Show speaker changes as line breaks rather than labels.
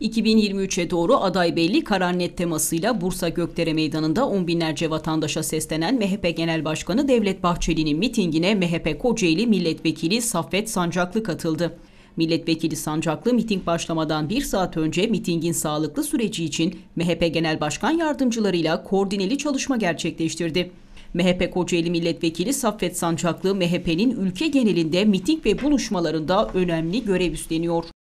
2023'e doğru aday belli karar net temasıyla Bursa Gökdere Meydanı'nda on binlerce vatandaşa seslenen MHP Genel Başkanı Devlet Bahçeli'nin mitingine MHP Kocaeli Milletvekili Saffet Sancaklı katıldı. Milletvekili Sancaklı miting başlamadan bir saat önce mitingin sağlıklı süreci için MHP Genel Başkan Yardımcılarıyla koordineli çalışma gerçekleştirdi. MHP Kocaeli Milletvekili Saffet Sancaklı, MHP'nin ülke genelinde miting ve buluşmalarında önemli görev üstleniyor.